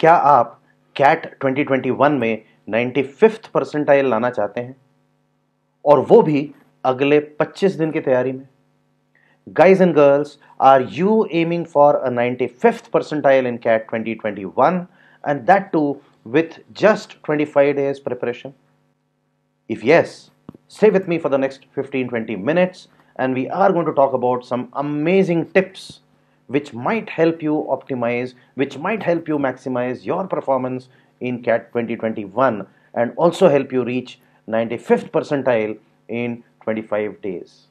क्या आप कैट 2021 में फिफ्थ परसेंटाइल लाना चाहते हैं और वो भी अगले 25 दिन की तैयारी में guys and girls are you aiming for a 95th percentile in CAT 2021 and that too with just 25 days preparation if yes stay with me for the next fifteen twenty minutes and we are going to talk about some amazing tips which might help you optimize, which might help you maximize your performance in CAT 2021 and also help you reach 95th percentile in 25 days.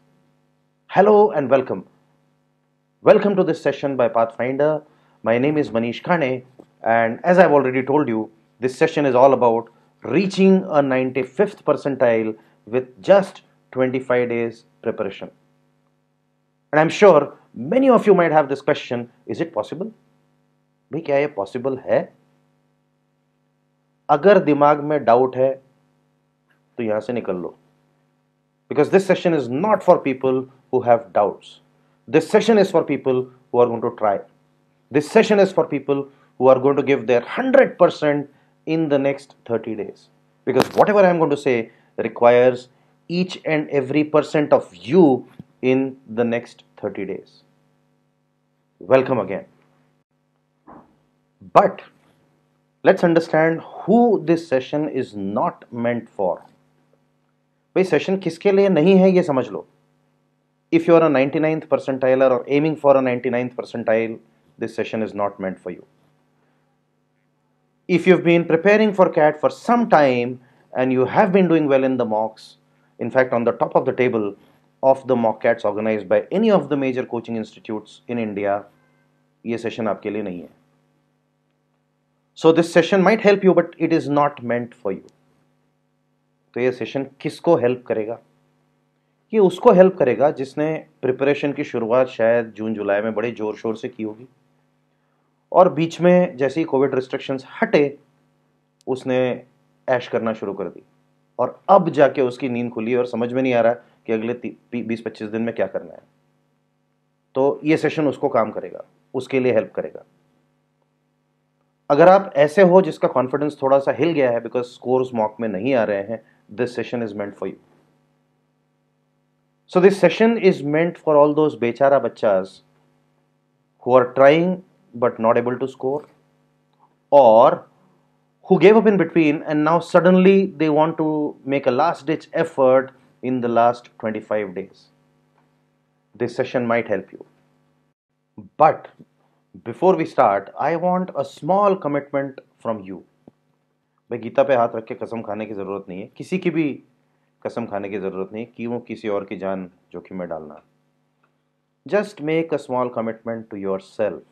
Hello and welcome. Welcome to this session by Pathfinder. My name is Manish Kane, and as I've already told you, this session is all about reaching a 95th percentile with just 25 days preparation. And I'm sure many of you might have this question, is it possible? भाई क्या ये possible है अगर दिमाग में doubt है तो यहां से निकल लो because this session is not for people who have doubts this session is for people who are going to try this session is for people who are going to give their hundred percent in the next thirty days because whatever I am going to say requires each and every percent of you in the next 30 days. Welcome again. But let's understand who this session is not meant for. भाई session किसके लिए नहीं है ये समझ लो if you are a 99th percentiler or aiming for a 99th percentile this session is not meant for you if you've been preparing for cat for some time and you have been doing well in the mocks in fact on the top of the table of the mock CATs organise by any of the major coaching institutes in India ये session आपके लिए नहीं है so this session might help you but it is not meant for you तो ये session किसको help करेगा ये उसको हेल्प करेगा जिसने प्रिपरेशन की शुरुआत शायद जून जुलाई में बड़े ज़ोर शोर से की होगी और बीच में जैसे ही कोविड रिस्ट्रिक्शंस हटे उसने ऐश करना शुरू कर दी और अब जाके उसकी नींद खुली और समझ में नहीं आ रहा कि अगले बीस पच्चीस दिन में क्या करना है तो ये सेशन उसको काम करेगा उसके लिए हेल्प करेगा अगर आप ऐसे हो जिसका कॉन्फिडेंस थोड़ा सा हिल गया है बिकॉज स्कोर मॉक में नहीं आ रहे हैं this session is meant for you so this session is meant for all those बेचारा बच्चा who are trying but not able to score और who gave up in between and now suddenly they want to make a last ditch effort in the last 25 days. This session might help you. But before we start, I want a small commitment from you. भाई गीता पे हाथ रख के कसम खाने की ज़रूरत नहीं है किसी की भी कसम खाने की ज़रूरत नहीं कि वो किसी और की जान जोखिम में डालना just make a small commitment to yourself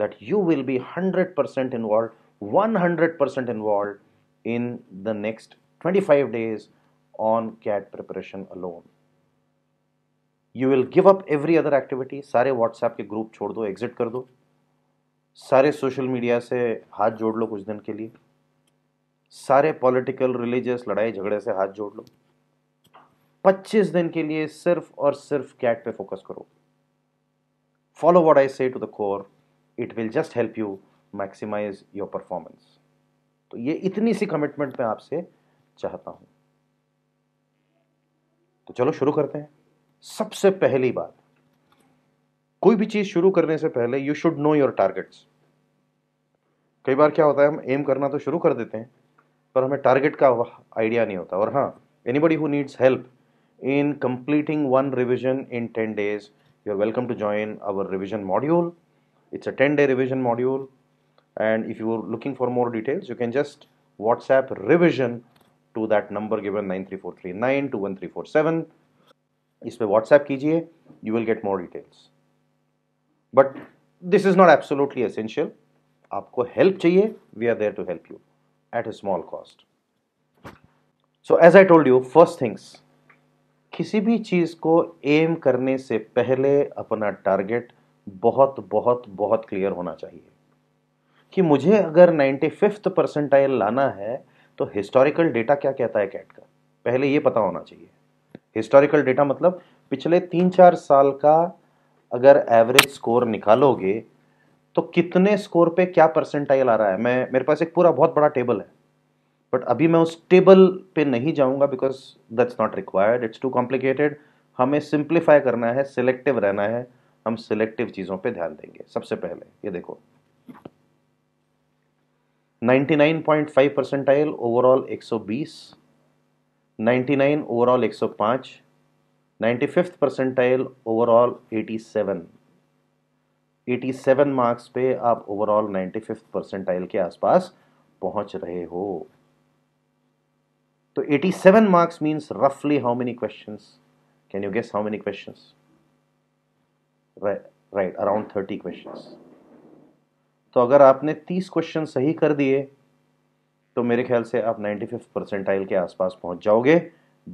that you will be 100% involved 100% involved in the next 25 days on CAT preparation alone. You will give up every other activity, सारे WhatsApp के group छोड़ दो exit कर दो सारे social media से हाथ जोड़ लो कुछ दिन के लिए सारे political, religious लड़ाई झगड़े से हाथ जोड़ लो 25 दिन के लिए सिर्फ और सिर्फ CAT पे focus करो Follow what I say to the core. It will just help you maximize your performance. तो ये इतनी सी कमिटमेंट मैं आपसे चाहता हूँ तो चलो शुरू करते हैं सबसे पहली बात कोई भी चीज शुरू करने से पहले you should know your targets कई बार क्या होता है हम एम करना तो शुरू कर देते हैं पर हमें टारगेट का आइडिया नहीं होता और हाँ buddy who needs help in completing one revision in ten days you are welcome to join our revision module it's a ten day revision module and if you are looking for more details you can just WhatsApp revision to that number given nine three four three nine two one three four seven इस पर WhatsApp कीजिए you will get more details but this is not absolutely essential आपको help चाहिए we are there to help you at a small cost so as I told you first things किसी भी चीज़ को M करने से पहले अपना टारगेट बहुत बहुत बहुत क्लियर होना चाहिए कि मुझे अगर नाइन्टी फिफ्थ परसेंटाइल लाना है तो हिस्टोरिकल डेटा क्या कहता है कैट का पहले ये पता होना चाहिए हिस्टोरिकल डेटा मतलब पिछले तीन चार साल का अगर एवरेज स्कोर निकालोगे तो कितने स्कोर पे क्या परसेंटाइल आ रहा है मैं मेरे पास एक पूरा बहुत बड़ा टेबल है बट अभी मैं उस टेबल पे नहीं जाऊंगा because that's not required it's too complicated हमें सिंप्लीफाई करना है सिलेक्टिव रहना है हम सिलेक्टिव चीज़ों पे ध्यान देंगे सबसे पहले ये देखो 99.5 percentile overall 120 99 overall 105 ninety percentile overall 87 87 marks पे आप ओवरऑल नाइन्टी फिफ्थ परसेंटाइल के आसपास पहुंच रहे हो तो 87 मार्क्स मींस रफली how many questions can you guess how many questions right around 30 questions तो अगर आपने तीस क्वेश्चन सही कर दिए तो मेरे ख्याल से आप नाइन्टी फिफ्थ परसेंटाइल के आसपास पहुंच जाओगे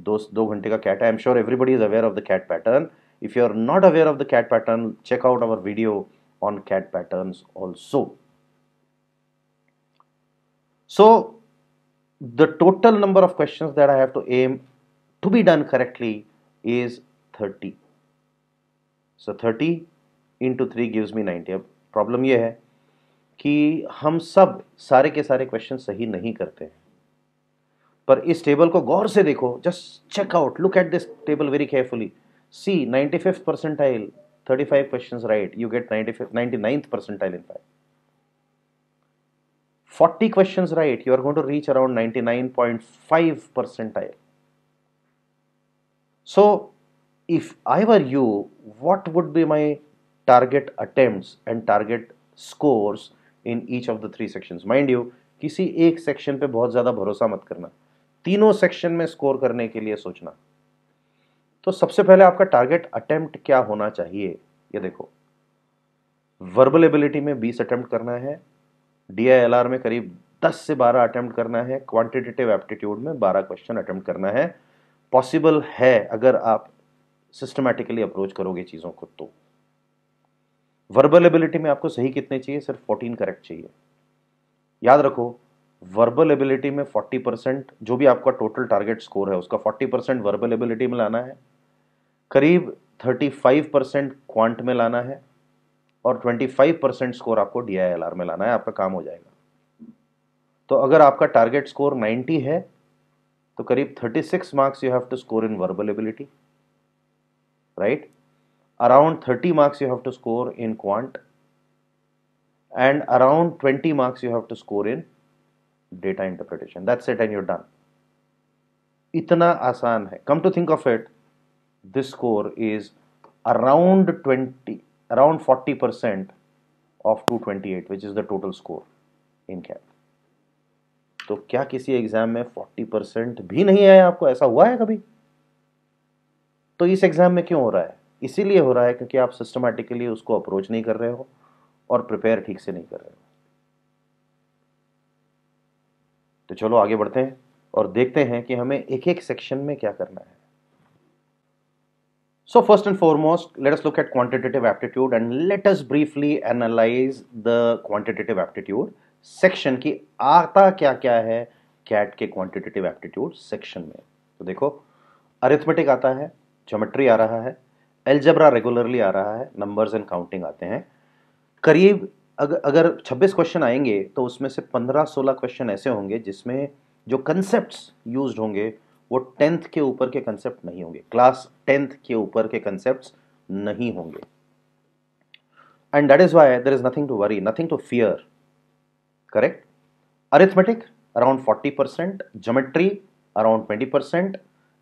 दो दो घंटे का CAT I am sure everybody is aware of the CAT pattern if you are not aware of the CAT pattern check out our video on CAT pattern also so the total number of question that i have to aim to be done correctly is 30 so 30 into three gives me ninety अब problem यह है कि हम सब सारे के सारे question सही नहीं करते हैं पर इस टेबल को गौर से देखो just check out look at this table very carefully see ninety fifth percentile thirty five question right you get ninety fifth ninety ninth percentile in you are questions to reach around ninety nine point five percent percentile. So if I were you what would be my target attempt and target scores in each of the three section mind you किसी एक section पे बहुत ज़्यादा भरोसा मत करना तीनों section में स्कोर करने के लिए सोचना तो सबसे पहले आपका टारगेट अटेम्प्ट क्या होना चाहिए ये देखो वर्बल एबिलिटी में 20 अटेम्प्ट करना है डीआईएलआर में करीब 10 से 12 अटेम्प्ट करना है क्वांटिटेटिव एप्टीट्यूड में 12 क्वेश्चन अटेम्प्ट करना है पॉसिबल है अगर आप सिस्टमेटिकली अप्रोच करोगे चीज़ों को तो वर्बल एबिलिटी में आपको सही कितने चाहिए सिर्फ फोर्टीन करेक्ट चाहिए याद रखो वर्बल एबिलिटी में फोर्टी परसेंट जो भी आपका टोटल टारगेट स्कोर है उसका फोर्टी परसेंट वर्बल एबिलिटी में लाना है करीब थर्टी फाइव परसेंट क्वांट में लाना है और ट्वेंटी फाइव परसेंट स्कोर आपको डी में लाना है आपका काम हो जाएगा तो अगर आपका टारगेट स्कोर नाइन्टी है तो करीब thirty six marks you have to score in verbal ability right around 30 marks you have to score in quant and around 20 marks you have to score in data interpretation that's it and you're done इतना आसान है come to think of it this score is around 20 around 40 percent of 228 which is the total score in कैप तो क्या किसी exam में 40 percent भी नहीं आया आपको ऐसा हुआ है कभी तो इस एग्जाम में क्यों हो रहा है इसीलिए हो रहा है क्योंकि आप सिस्टमेटिकली उसको अप्रोच नहीं कर रहे हो और प्रिपेयर ठीक से नहीं कर रहे हो तो चलो आगे बढ़ते हैं और देखते हैं कि हमें एक एक सेक्शन में क्या करना है so first and foremost let us look at quantitative aptitude and let us briefly analyse the quantitative aptitude section की आता क्या क्या है कैट के क्वांटिटेटिव एप्टीट्यूड सेक्शन में तो देखो अरिथमेटिक आता है ज्योमेट्री आ रहा है एल्जबरा रेगुलरली आ रहा है नंबर्स एंड काउंटिंग आते हैं करीब अगर अगर 26 क्वेश्चन आएंगे तो उसमें से 15-16 क्वेश्चन ऐसे होंगे जिसमें जो कंसेप्ट यूज होंगे वो टेंथ के ऊपर के कंसेप्ट नहीं होंगे क्लास टेंथ के ऊपर के कंसेप्ट नहीं होंगे and that is why there is nothing to worry nothing to fear correct arithmetic around 40 percent geometry around 20 percent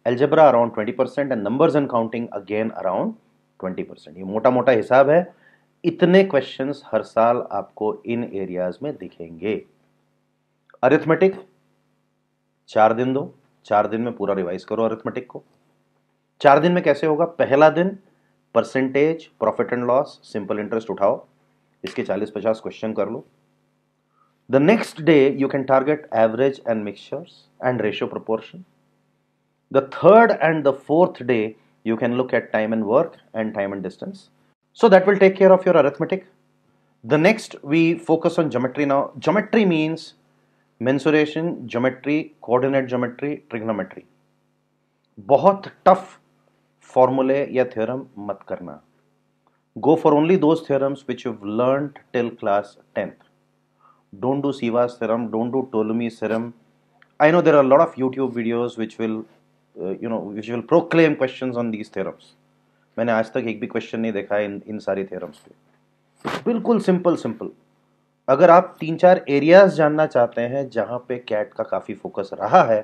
algebra around 20 percent and numbers and counting again around 20 percent ये मोटा मोटा हिसाब है इतने क्वेश्चंस हर साल आपको इन एरियाज में दिखेंगे अरिथमेटिक चार दिन दो चार दिन में पूरा रिवाइज करो अरिथमेटिक को चार दिन में कैसे होगा पहला दिन percentage profit and loss simple interest उठाओ इसके 40-50 क्वेश्चन कर लो the next day you can target average and mixtures and ratio proportion The third and the fourth day, you can look at time and work and time and distance. So that will take care of your arithmetic. The next, we focus on geometry now. Geometry means mensuration, geometry, coordinate geometry, trigonometry. बहुत formulae ya theorem mat karna. Go for only those theorems which you've learned till class 10th tenth don't do Siva's theorem, don't do Ptolemy's theorem. I know there are a lot of YouTube videos which will you know which will proclaim question on these theorems मैंने आज तक एक भी question नहीं देखा है इन इन सारी theorems पे बिल्कुल सिंपल सिंपल अगर आप तीन चार एरियाज जानना चाहते हैं जहाँ पे कैट का काफ़ी फोकस रहा है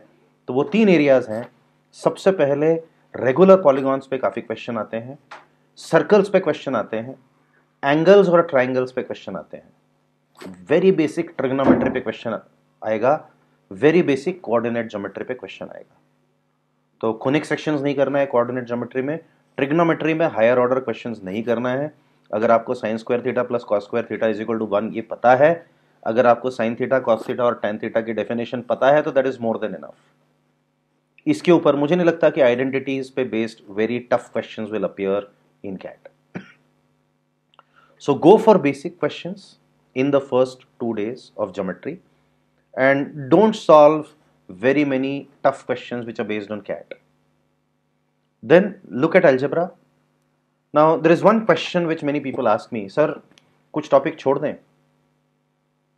तो वो तीन एरियाज हैं सबसे पहले रेगुलर पॉलीगॉन्स पे काफ़ी क्वेश्चन आते हैं सर्कल्स पे क्वेश्चन आते हैं एंगल्स और ट्राइंगल्स पे क्वेश्चन आते हैं वेरी बेसिक ट्रिग्नोमेट्री पे क्वेश्चन आएगा वेरी बेसिक कोऑर्डिनेट ज्योमेट्री पे क्वेश्चन आएगा तो कोनिक सेक्शंस नहीं करना है कोऑर्डिनेट जोमेट्री में ट्रिग्नोमेट्री में हायर ऑर्डर क्वेश्चन नहीं करना है अगर आपको sine square theta plus cos square theta is equal to one ये पता है अगर आपको साइन थीटा कॉस थीटा और टेन थीटा की डेफिनेशन पता है तो that is more than enough इसके ऊपर मुझे नहीं लगता कि आइडेंटिटीज पे based very tough question will appear in CAT so go for basic question in the first two days of geometry and don't solve very many tough questions which are based on cat then look at algebra now there is one question which many people ask me sir kuch topic chhod dein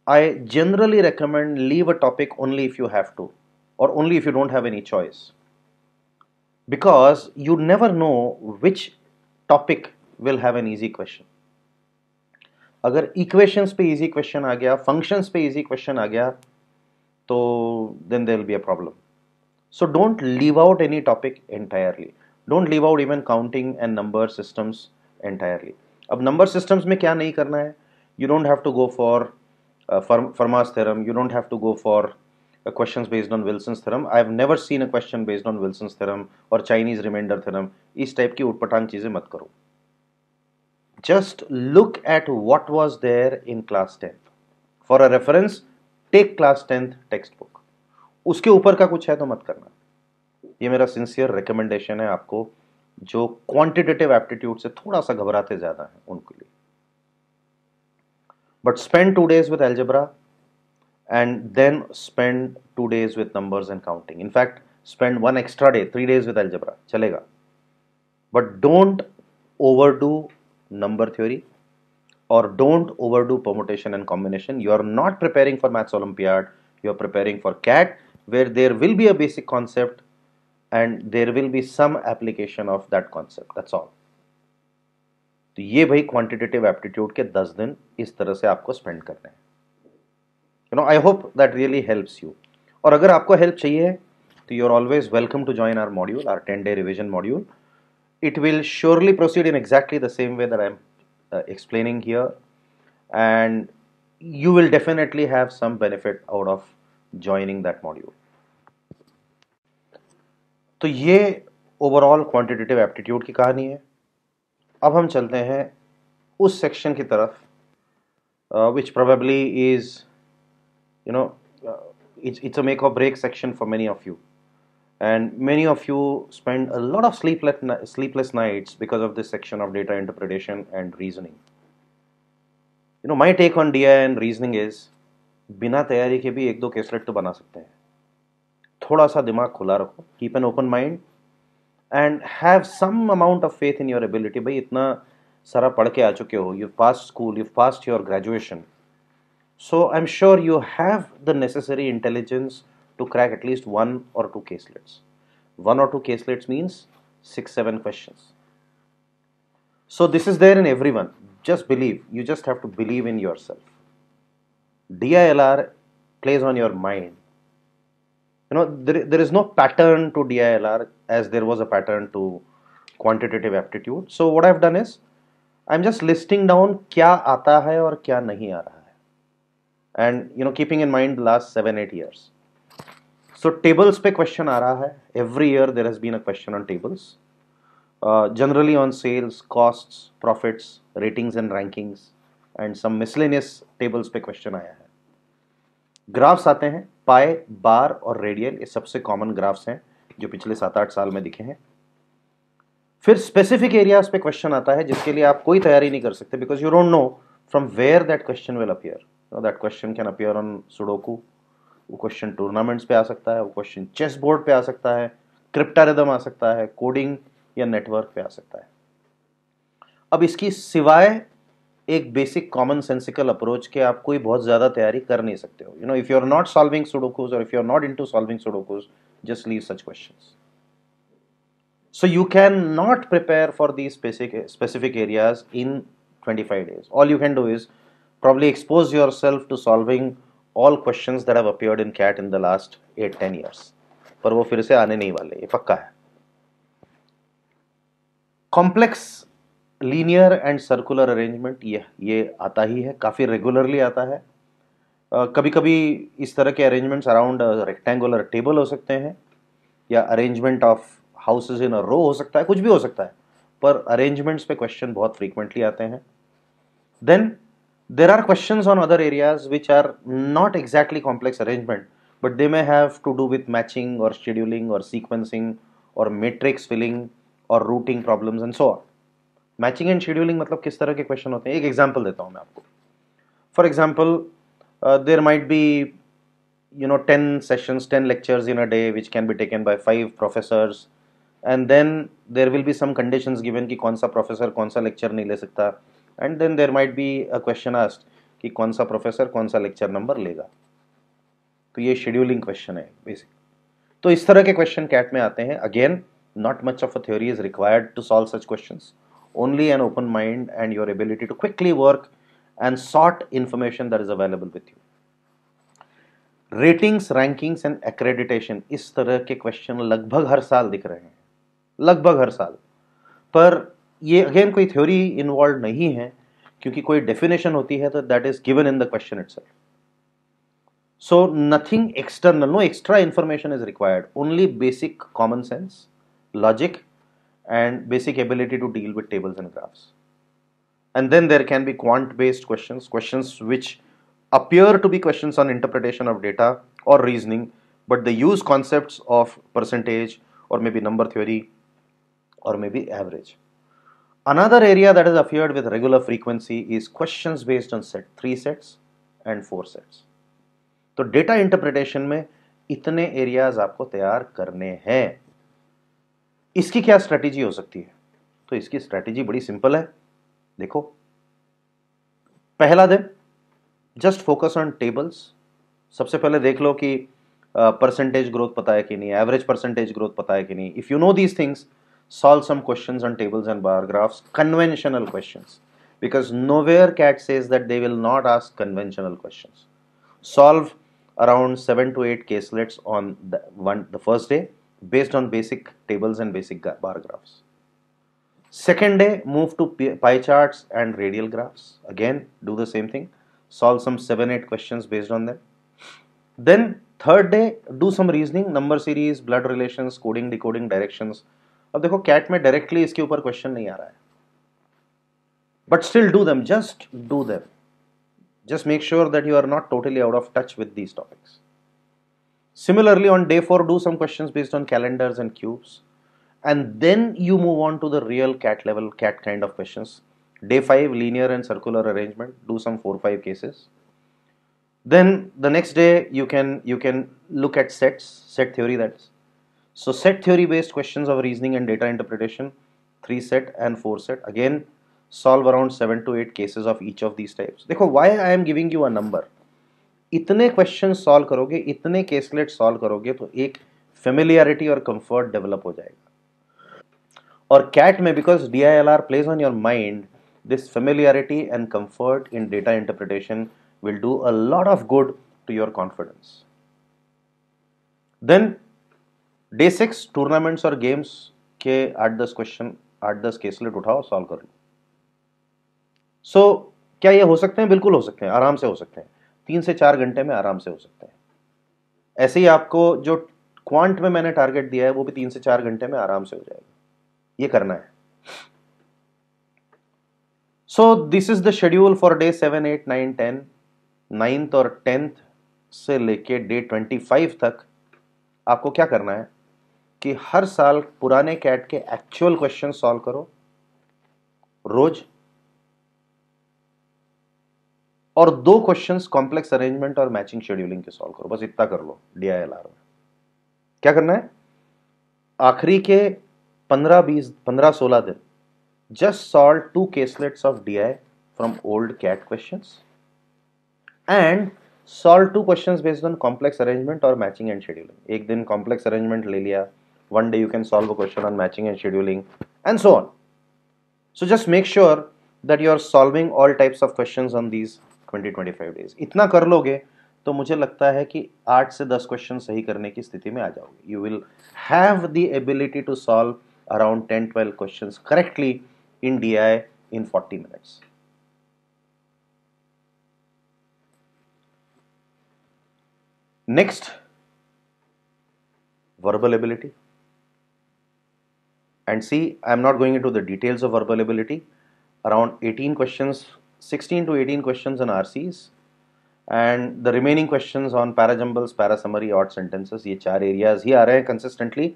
i generally recommend leave a topic only if you have to or only if you don't have any choice because you never know which topic will have an easy question अगर equations पे easy question आ गया functions पे easy question आ गया so then there will be a problem so don't leave out any topic entirely don't leave out even counting and number systems entirely अब number systems में क्या नहीं करना है you don't have to for for uh, theorem. You don't have to go for uh, questions based on Wilson's theorem. I have never seen a question based on Wilson's theorem or Chinese remainder theorem. इस type की उटपटांग चीजें मत करो. Just look at what was there in class 10. For a reference, take class tenth textbook उसके ऊपर का कुछ है तो मत करना ये मेरा सिंसियर रिकमेंडेशन है आपको जो क्वांटिटेटिव एप्टीट्यूड से थोड़ा सा घबराते ज़्यादा हैं उनके लिए but spend two days with algebra and then spend two days with numbers and counting in fact spend one extra day three days with algebra चलेगा but don't overdo number theory or don't overdo permutation and combination. You are not preparing for Maths Olympiad, you are preparing for CAT where there will be a basic concept and there will be some application of that concept. That's all. तो ये भाई quantitative aptitude के 10 दिन इस तरह से आपको spend करने हैं you know I hope that really helps you और अगर आपको हेल्प चाहिए तो you are always welcome to join our module our 10 day revision module it will surely proceed in exactly the same way that I am explaining here and you will definitely have some benefit out of joining that module तो ये overall quantitative aptitude की कहानी है अब हम चलते हैं उस सेक्शन की तरफ which probably is you know uh, it's it's a make or break section for many of you and many of you spend a lot of sleepless, sleepless nights because of this section of data interpretation and reasoning. You know, my take on DI and reasoning is, बिना तैयारी के भी एक दो caselet तो बना सकते हैं थोड़ा सा दिमाग खुला रखो keep an open mind and have some amount of faith in your ability भाई इतना सारा पढ़ के आ चुके हो you pass school you pass your graduation so I am sure you have the necessary intelligence to crack at least one or two caselets. One or two caselets means six, seven questions. So this is there in everyone. Just believe. You just have to believe in yourself. DILR plays on your mind. You know, there, there is no pattern to DILR as there was a pattern to quantitative aptitude. So what I've done is, I'm just listing down kya aata hai or kya nahi aa raha hai. And, you know, keeping in mind last 7-8 years. So tables पे question आ रहा है every year there has been a question on tables generally on sales cost profits ratings and rankings and some miscellaneous tables पे question आया है graphs आते हैं पाए बार और रेडियल ये सबसे कॉमन ग्राफ्स हैं जो पिछले सात आठ साल में दिखे हैं फिर स्पेसिफिक एरियाज पे क्वेश्चन आता है जिसके लिए आप कोई तैयारी नहीं कर सकते because you don't know from where that question will appear that question can appear on sudoku वो क्वेश्चन टूर्नामेंट्स पे आ सकता है वो क्वेश्चन चेस बोर्ड पे आ सकता है क्रिप्टारिदम आ सकता है कोडिंग या नेटवर्क पे आ सकता है अब इसकी सिवाय एक बेसिक कॉमन सेंसिकल अप्रोच के आप कोई बहुत ज़्यादा तैयारी कर नहीं सकते हो you know if you are not solving sudokus और if you are not into solving sudokus just leave such so you can not prepare for the specific areas in twenty five days all you can do is probably expose yourself to solving all question that have appeared in CAT in the last eight ten years पर वो फिर से आने नहीं वाले ये पक्का है complex linear and circular arrangement ये ये आता ही है काफ़ी रेगुलरली आता है Uh, कभी कभी इस तरह के अरेंजमेंट्स अराउंड रेक्टेंगुलर टेबल हो सकते हैं या arrangement of houses in a row हो सकता है कुछ भी हो सकता है पर अरेंजमेंट्स पे क्वेश्चन बहुत फ्रीक्वेंटली आते हैं then There are questions on other areas which are not exactly complex arrangement, but they may have to do with matching or scheduling or sequencing or matrix filling or routing problems and so on. Matching and scheduling, मतलब किस तरह के question होते हैं एक example देता हूँ मैं आपको For example, uh, there might be, you know 10 sessions 10 lectures in a day which can be taken by five professors and then there will be some conditions given ki kaun sa professor kaun sa lecture nahi le sakta and then there might be a question asked कि कौन सा professor कौन सा lecture number लेगा तो ये scheduling question है basic तो इस तरह के क्वेश्चन कैट में आते हैं again not much of a theory is required to solve such question only an open mind and your ability to quickly work and sort information that is available with you ratings rankings and accreditation इस तरह के question लगभग हर साल दिख रहे हैं लगभग हर साल पर ये अगेन कोई थ्योरी इन्वॉल्व नहीं है क्योंकि कोई डेफिनेशन होती है तो that is given in the question it so nothing external no extra information is required only basic common sense logic and basic ability to deal with tables and graphs and then there can be quant based question question which appear to be question on interpretation of data और reasoning but the use concept of percentage और may be number theory और may be average Another area that has appeared with regular frequency is questions based on set three sets and four sets. तो data interpretation में इतने areas आपको तैयार करने हैं इसकी क्या strategy हो सकती है तो इसकी strategy बड़ी simple है देखो पहला दिन just focus on tables. सबसे पहले देख लो कि परसेंटेज uh, ग्रोथ पता है कि नहीं एवरेज परसेंटेज ग्रोथ पता है कि नहीं if you know these things solve some questions on tables and bar graphs, conventional questions. Because nowhere CAT says that they will not ask conventional questions. Solve around 7 to 8 caselets on the, one, the first day based on basic tables and basic bar graphs. Second day, move to pie charts and radial graphs. Again, do the same thing. Solve some 7-8 questions based on them. Then third day, do some reasoning, number series, blood relations, coding, decoding, directions, अब देखो cat में directly इसके ऊपर question नहीं आ रहा है but still do them just do them just make sure that you are not totally out of touch with these topics similarly on day four do some question based on calendars and cubes and then you move on to the real CAT level CAT kind of question day five linear and circular arrangement do some four five cases then the next day you can you can look at sets set theory that's So set theory based questions of reasoning and data interpretation, 3 set and 4 set. Again, solve around 7 to 8 cases of each of these types. देखो why I am giving you a number. इतने question solve करोगे इतने caselet solve करोगे तो एक familiarity और comfort develop हो जाएगा और कैट में because D I L R place on your mind this familiarity and comfort in data interpretation will do a lot of good to your confidence then day six tournaments और games के आठ दस question आठ दस caselet उठाओ solve कर लो सो so, क्या ये हो सकते हैं बिल्कुल हो सकते हैं आराम से हो सकते हैं तीन से चार घंटे में आराम से हो सकते हैं ऐसे ही आपको जो क्वांट में मैंने टारगेट दिया है वो भी तीन से चार घंटे में आराम से हो जाएगा ये करना है so this is the schedule for day seven eight nine ten ninth और टेंथ से लेके डे ट्वेंटी फाइव तक आपको क्या करना है कि हर साल पुराने कैट के एक्चुअल क्वेश्चन सॉल्व करो रोज और दो क्वेश्चंस कॉम्प्लेक्स अरेंजमेंट और मैचिंग शेड्यूलिंग के सॉल्व करो बस इतना कर लो डीआईएलआर में क्या करना है आखिरी के पंद्रह बीस पंद्रह सोलह दिन just solve two caselets of DI from old CAT question and solve two questions based on complex arrangement और मैचिंग एंड शेड्यूलिंग एक दिन कॉम्प्लेक्स अरेंजमेंट ले लिया one day you can solve a question on matching and scheduling and so on so just make sure that you are solving all types of questions on these 20-25 days itna kar loge तो मुझे लगता है कि 8 से 10 question सही करने की स्थिति में आ जाओगे you will have the ability to solve around 10-12 questions correctly in DI in 40 minutes next verbal ability and see I'm not going into the details of verbal ability. around 18 questions 16 to 18 questions on RCs and the remaining questions on parajumbles parasummary odd sentences ये चार areas he are consistently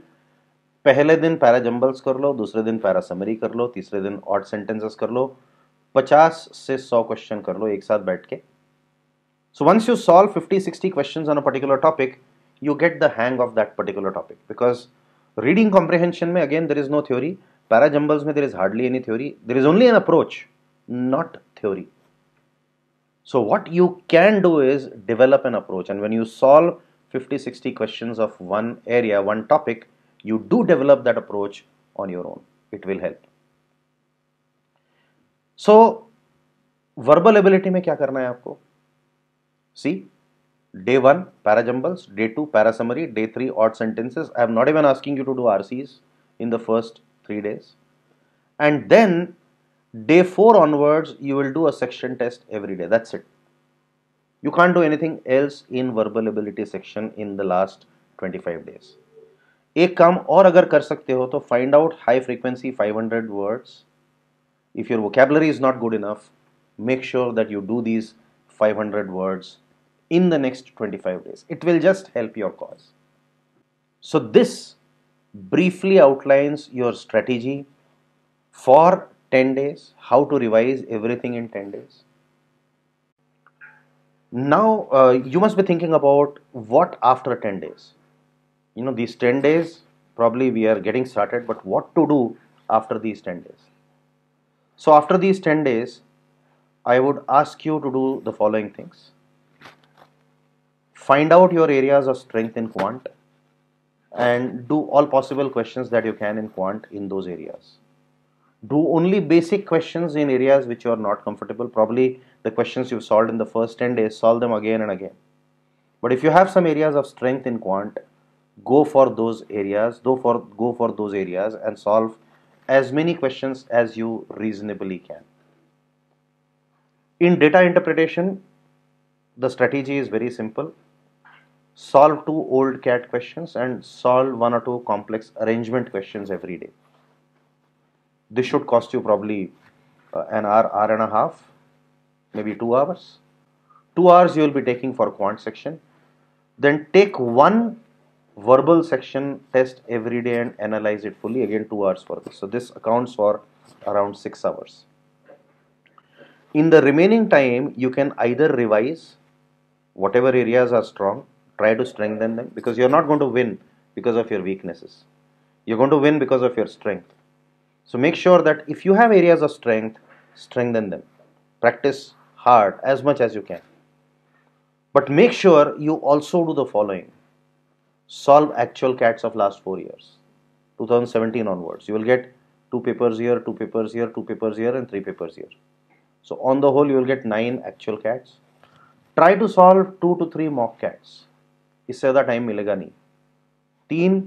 पहले दिन parajumbles कर लो दूसरे दिन parasummary कर लो तीसरे दिन odd sentences कर लो 50 से 100 question कर लो एक साथ बैठ के So once you solve 50, 60 questions on a particular topic, you get the hang of that particular topic because reading comprehension में again there is no theory para jumbles में there is hardly any theory there is only an approach not theory so what you can do is develop an approach and when you solve fifty sixty question of one area one topic you do develop that approach on your own it will help so verbal ability में क्या करना है आपको सी day 1 parajumbles day 2 parasummary day 3 odd sentences i am not even asking you to do rcs in the first 3 days and then day 4 onwards you will do a section test every day that's it you can't do anything else in verbal ability section in the last 25 days एक काम or, अगर कर सकते हो तो find out high frequency 500 If your vocabulary is not good enough, make sure that you do these 500 words in the next 25 days. It will just help your cause. So this briefly outlines your strategy for 10 days, how to revise everything in 10 days. Now uh, you must be thinking about what after 10 days. You know these 10 days probably we are getting started but what to do after these 10 days. So after these 10 days I would ask you to do the following things find out your areas of strength in quant and do all possible questions that you can in quant in those areas do only basic questions in areas which you are not comfortable probably the questions you've solved in the first 10 days solve them again and again but if you have some areas of strength in quant go for those areas go for go for those areas and solve as many questions as you reasonably can in data interpretation the strategy is very simple solve two old cat questions and solve one or two complex arrangement questions every day this should cost you probably uh, an hour hour and a half maybe two hours two hours you will be taking for quant section then take one verbal section test every day and analyze it fully again two hours for this so this accounts for around six hours in the remaining time you can either revise whatever areas are strong Try to strengthen them because you're not going to win because of your weaknesses. You're going to win because of your strength. So make sure that if you have areas of strength, strengthen them. Practice hard as much as you can. But make sure you also do the following solve actual cats of last four years 2017 onwards you will get two papers here two papers here two papers here and three papers here so on the whole you will get nine actual cats try to solve two to three mock cats इससे ज़्यादा time मिलेगा नहीं तीन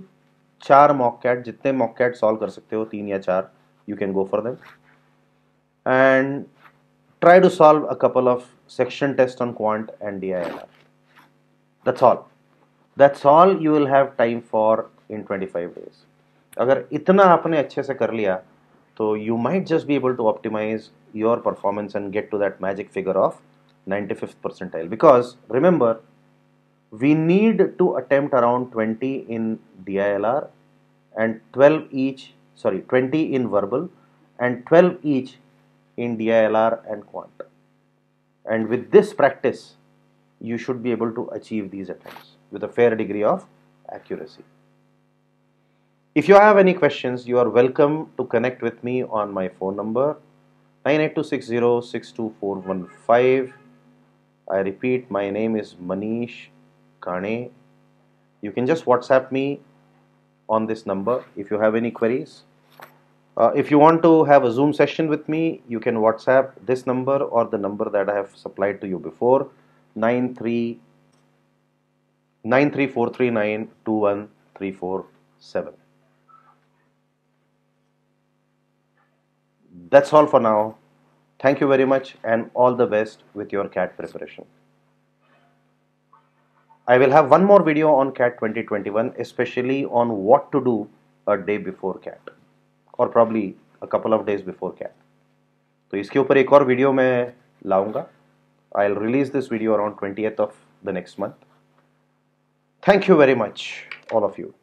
चार mock CAT जितने mock CAT solve कर सकते हो तीन या चार you can go for them and try to solve a couple of section tests on quant are that's all that's all you will have time for in twenty five days अगर इतना आपने अच्छे से कर लिया तो you might just be able to optimize your performance and get to that magic figure of fifth percentile because remember We need to attempt around 20 in DILR and 12 each, sorry, 20 in verbal and 12 each in DILR and quant. And with this practice, you should be able to achieve these attempts with a fair degree of accuracy. If you have any questions, you are welcome to connect with me on my phone number 98260 I repeat, my name is Manish Thane. You can just WhatsApp me on this number if you have any queries. Uh, if you want to have a Zoom session with me, you can WhatsApp this number or the number that I have supplied to you before 93 That's all for now. Thank you very much and all the best with your CAT preparation. I will have one more video on CAT 2021, especially on what to do a day before CAT or probably a couple of days before CAT. So, I will video I'll release this video around 20th of the next month. Thank you very much, all of you.